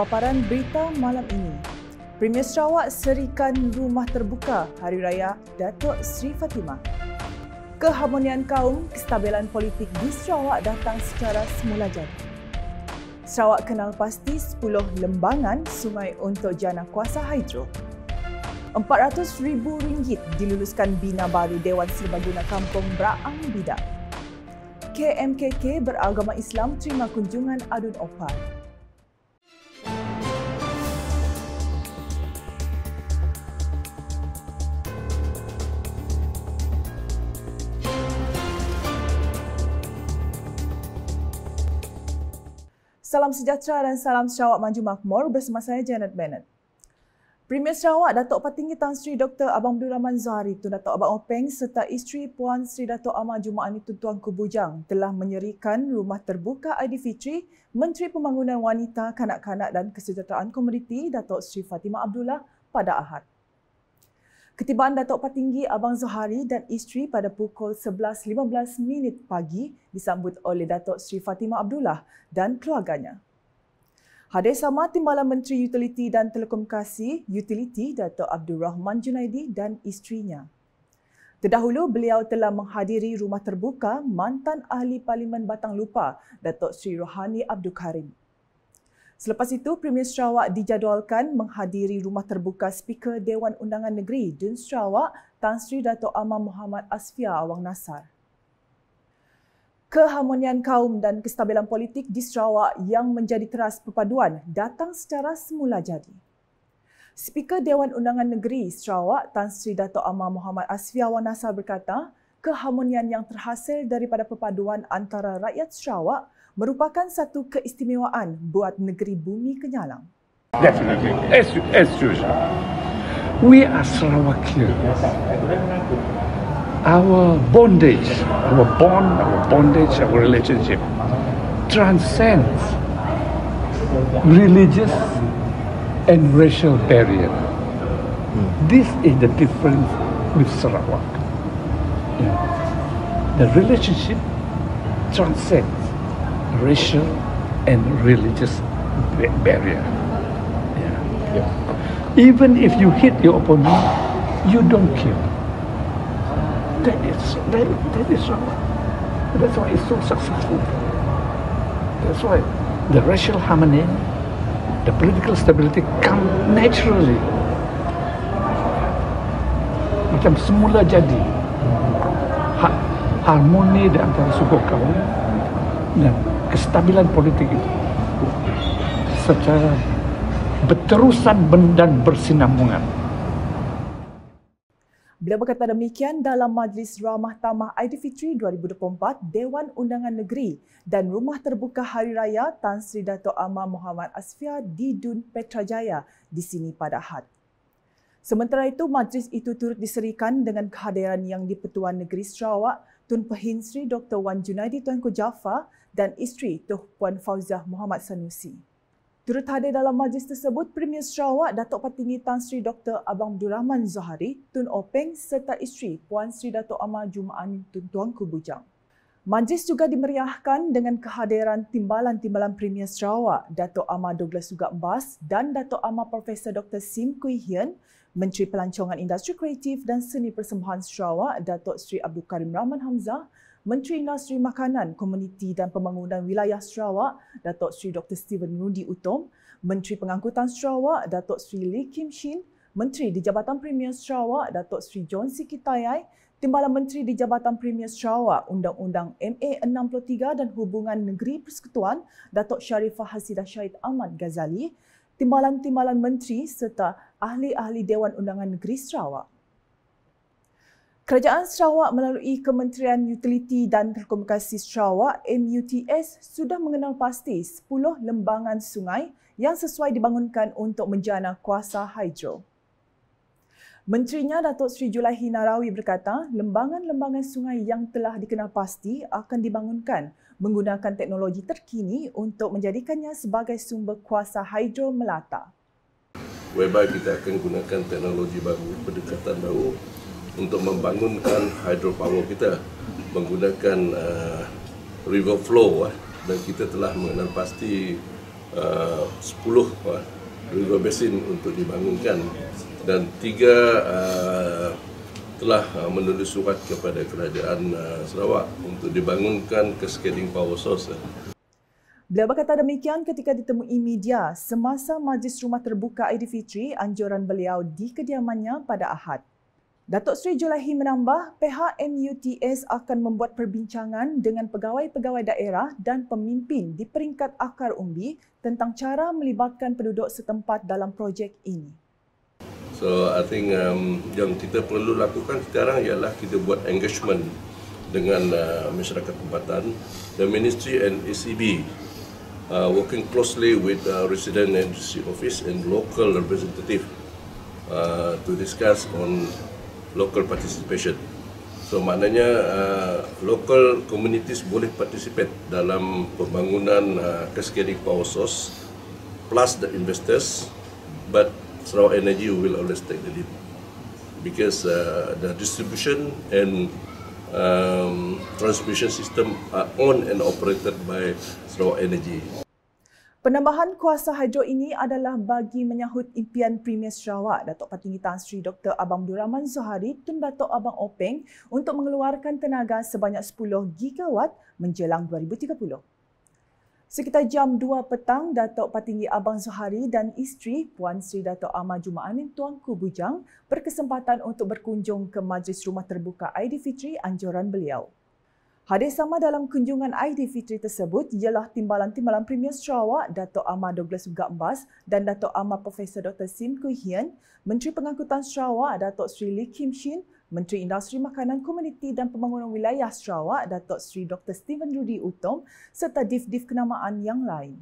paparan berita malam ini. Premier Sarawak serikan rumah terbuka Hari Raya Datuk Sri Fatimah. Keharmonian kaum, kestabilan politik di Sarawak datang secara semula jadi. Sarawak kenal pasti 10 lembangan sungai untuk jana kuasa hidro. RM400,000 diluluskan bina baru Dewan Serbaguna Kampung Braang Bidak. KMKK beragama Islam terima kunjungan Adun Opal. Salam sejahtera dan salam Sarawak maju makmur bersama saya Janet Bennett. Premier Sarawak Datuk Patinggi Tan Sri Dr. Abang Abdul Rahman Zahari, Tun Datuk Abang Openg serta isteri Puan Sri Datuk Amar Jumaat Tun Tuan Kubujang telah menyerikan rumah terbuka Aidilfitri Menteri Pembangunan Wanita, Kanak-kanak dan Kesejahteraan Komuniti Datuk Sri Fatimah Abdullah pada Ahad. Ketibaan Datuk Patinggi Abang Zuhari dan isteri pada pukul 11.15 pagi disambut oleh Datuk Sri Fatimah Abdullah dan keluarganya. Hadir sama Timbalan Menteri Utiliti dan Telekomunikasi Utiliti Datuk Abdul Rahman Junaidi dan isterinya. Terdahulu, beliau telah menghadiri rumah terbuka mantan Ahli Parlimen Batang Lupa, Datuk Sri Rohani Abdul Karim. Selepas itu, Premier Sarawak dijadualkan menghadiri rumah terbuka Speaker Dewan Undangan Negeri Dun Sarawak Tan Sri Dato' Amar Muhammad Asfia Awang Nasar. Keharmonian kaum dan kestabilan politik di Sarawak yang menjadi teras perpaduan datang secara semula jadi. Speaker Dewan Undangan Negeri Sarawak Tan Sri Dato' Amar Muhammad Asfia Awang Nasar berkata, keharmonian yang terhasil daripada perpaduan antara rakyat Sarawak merupakan satu keistimewaan buat negeri bumi kenyalang. Definitely. As, usual. We are Sarawakians. Our bondage, our bond, our bondage, our relationship transcends religious and racial barrier. This is the difference with Sarawak. The relationship transcends. racial and religious barrier. Yeah. yeah. Even if you hit your opponent, you don't kill. That is that, that is wrong. That's why it's so successful. That's why the racial harmony, the political stability come naturally. Macam semula jadi harmoni di antara suku kaum dan kestabilan politik itu secara berterusan dan bersinambungan. Beliau berkata demikian dalam Majlis Ramah Tamah Aidilfitri 2024 Dewan Undangan Negeri dan Rumah Terbuka Hari Raya Tan Sri Dato' Amar Muhammad Asfia di Dun Petrajaya di sini pada Ahad. Sementara itu, majlis itu turut diserikan dengan kehadiran yang di Petuan Negeri Sarawak, Tun Pahin Sri Dr. Wan Junaidi Tuanku Jaffa dan isteri Tuh Puan Fauzah Muhammad Sanusi. Turut hadir dalam majlis tersebut, Premier Sarawak Datuk Patinggi Tan Sri Dr. Abang Abdul Rahman Zahari, Tun Openg serta isteri Puan Sri Datuk Amal Jumaan Tun Tuanku Bujang. Majlis juga dimeriahkan dengan kehadiran timbalan-timbalan Premier Sarawak, Datuk Amar Douglas Sugak Bas dan Datuk Amar Profesor Dr. Sim Kui Hian, Menteri Pelancongan Industri Kreatif dan Seni Persembahan Sarawak, Datuk Sri Abdul Karim Rahman Hamzah, Menteri Industri Makanan, Komuniti dan Pembangunan Wilayah Sarawak, Datuk Sri Dr. Steven Rudi Utom, Menteri Pengangkutan Sarawak, Datuk Sri Lee Kim Shin, Menteri di Jabatan Premier Sarawak, Datuk Sri John Sikitayai, Tayai, Timbalan Menteri di Jabatan Premier Sarawak, Undang-Undang MA63 dan Hubungan Negeri Persekutuan, Datuk Sharifah Hasidah Syahid Ahmad Ghazali, timbalan-timbalan menteri serta ahli-ahli Dewan Undangan Negeri Sarawak. Kerajaan Sarawak melalui Kementerian Utiliti dan Telekomunikasi Sarawak, MUTS, sudah mengenal pasti 10 lembangan sungai yang sesuai dibangunkan untuk menjana kuasa hidro. Menterinya Datuk Sri Julahi Narawi berkata, lembangan-lembangan sungai yang telah dikenal pasti akan dibangunkan menggunakan teknologi terkini untuk menjadikannya sebagai sumber kuasa hidro melata. Whereby kita akan gunakan teknologi baru, pendekatan baru untuk membangunkan hidro power kita menggunakan uh, river flow uh, dan kita telah mengenal pasti uh, 10 uh, ah, river basin untuk dibangunkan dan tiga uh, telah uh, menulis surat kepada kerajaan uh, Sarawak untuk dibangunkan cascading power source. Beliau berkata demikian ketika ditemui media semasa majlis rumah terbuka Aidilfitri anjuran beliau di kediamannya pada Ahad. Datuk Sri Julahi menambah pihak MUTS akan membuat perbincangan dengan pegawai-pegawai daerah dan pemimpin di peringkat akar umbi tentang cara melibatkan penduduk setempat dalam projek ini. So I think um, yang kita perlu lakukan sekarang ialah kita buat engagement dengan uh, masyarakat tempatan, the ministry and ECB uh, working closely with uh, resident and district office and local representative uh, to discuss on local participation. So maknanya uh, local communities boleh participate dalam pembangunan uh, cascading power source plus the investors but Sarawak Energy will always take the lead because uh, the distribution and um, transmission system are owned and operated by Sarawak Energy. Penambahan kuasa hajo ini adalah bagi menyahut impian Premier Sarawak Datuk Patingi Tan Sri Dr. Abang Duraman Zuhari dan Datuk Abang Openg untuk mengeluarkan tenaga sebanyak 10 gigawatt menjelang 2030. Sekitar jam 2 petang, Datuk Patinggi Abang Zuhari dan isteri Puan Sri Datuk Amar Juma Amin Tuanku Bujang berkesempatan untuk berkunjung ke Majlis Rumah Terbuka ID Fitri anjuran beliau. Hadir sama dalam kunjungan ID Fitri tersebut ialah timbalan-timbalan Premier Sarawak Datuk Amar Douglas Gambas dan Datuk Amar Profesor Dr. Sim Kui Hian Menteri Pengangkutan Sarawak Datuk Sri Lee Kim Shin, Menteri Industri Makanan Komuniti dan Pembangunan Wilayah Sarawak, Datuk Seri Dr. Steven Rudy Utom serta div-div kenamaan yang lain.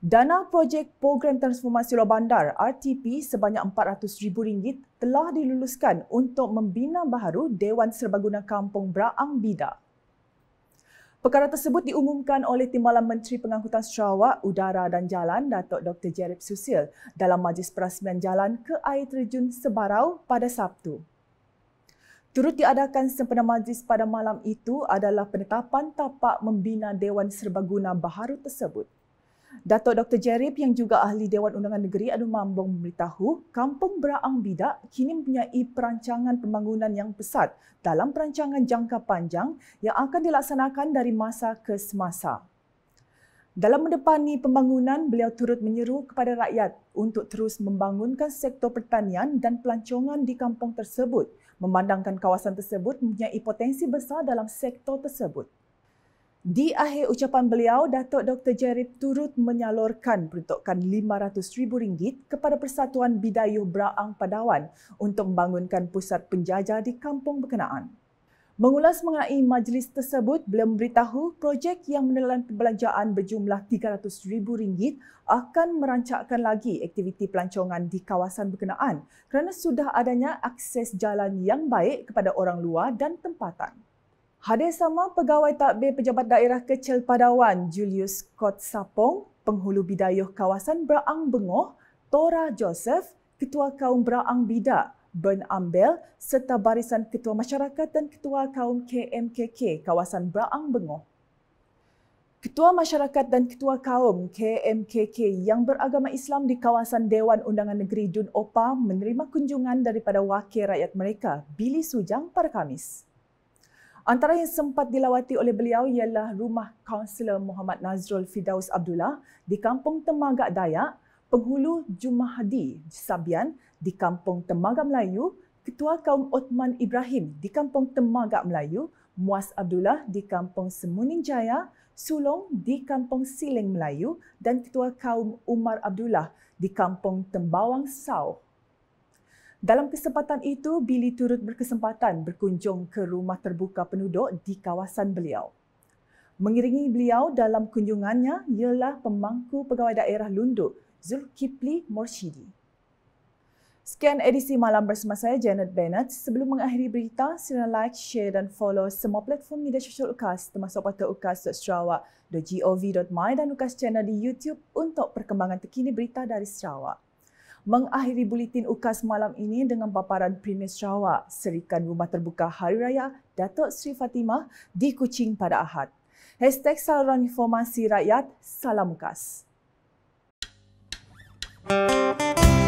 Dana projek program transformasi Luar Bandar RTP sebanyak RM400,000 telah diluluskan untuk membina baharu Dewan Serbaguna Kampung Braang Bida. Perkara tersebut diumumkan oleh Timbalan Menteri Pengangkutan Sarawak, Udara dan Jalan Datuk Dr. Jerib Susil dalam Majlis Perasmian Jalan ke Air Terjun Sebarau pada Sabtu. Turut diadakan sempena majlis pada malam itu adalah penetapan tapak membina Dewan Serbaguna Baharu tersebut. Datuk Dr. Jerib yang juga ahli Dewan Undangan Negeri Adun Mambong memberitahu, Kampung Beraang Bidak kini mempunyai perancangan pembangunan yang besar dalam perancangan jangka panjang yang akan dilaksanakan dari masa ke semasa. Dalam mendepani pembangunan, beliau turut menyeru kepada rakyat untuk terus membangunkan sektor pertanian dan pelancongan di kampung tersebut memandangkan kawasan tersebut mempunyai potensi besar dalam sektor tersebut. Di akhir ucapan beliau, Datuk Dr. Jerib turut menyalurkan peruntukan RM500,000 kepada Persatuan Bidayuh Braang Padawan untuk membangunkan pusat penjaja di kampung berkenaan. Mengulas mengenai majlis tersebut, beliau memberitahu projek yang menelan perbelanjaan berjumlah RM300,000 akan merancakkan lagi aktiviti pelancongan di kawasan berkenaan kerana sudah adanya akses jalan yang baik kepada orang luar dan tempatan. Hadir sama Pegawai Takbir Pejabat Daerah Kecil Padawan Julius Kot Sapong, Penghulu Bidayuh Kawasan Braang Bengoh, Tora Joseph, Ketua Kaum Braang Bidak, Bern Ambel serta Barisan Ketua Masyarakat dan Ketua Kaum KMKK kawasan Braang Bengoh. Ketua Masyarakat dan Ketua Kaum KMKK yang beragama Islam di kawasan Dewan Undangan Negeri Dun Opa menerima kunjungan daripada wakil rakyat mereka, Billy Sujang pada Khamis. Antara yang sempat dilawati oleh beliau ialah rumah Kaunselor Muhammad Nazrul Fidaus Abdullah di Kampung Temagak Dayak, penghulu Jumahadi Sabian di Kampung Temaga Melayu, Ketua Kaum Osman Ibrahim di Kampung Temaga Melayu, Muas Abdullah di Kampung Semuning Jaya, Sulong di Kampung Siling Melayu dan Ketua Kaum Umar Abdullah di Kampung Tembawang Sau. Dalam kesempatan itu, Billy turut berkesempatan berkunjung ke rumah terbuka penduduk di kawasan beliau. Mengiringi beliau dalam kunjungannya ialah pemangku pegawai daerah Lunduk, Zulkifli Morshidi. Sekian edisi malam bersama saya, Janet Bennett. Sebelum mengakhiri berita, sila like, share dan follow semua platform media sosial UKAS termasuk portal ukas.sarawak.gov.my dan UKAS channel di YouTube untuk perkembangan terkini berita dari Sarawak. Mengakhiri bulletin UKAS malam ini dengan paparan Premier Sarawak, Serikan Rumah Terbuka Hari Raya, Datuk Sri Fatimah di Kuching pada Ahad. Hashtag Saluran Informasi Rakyat, Salam UKAS. Música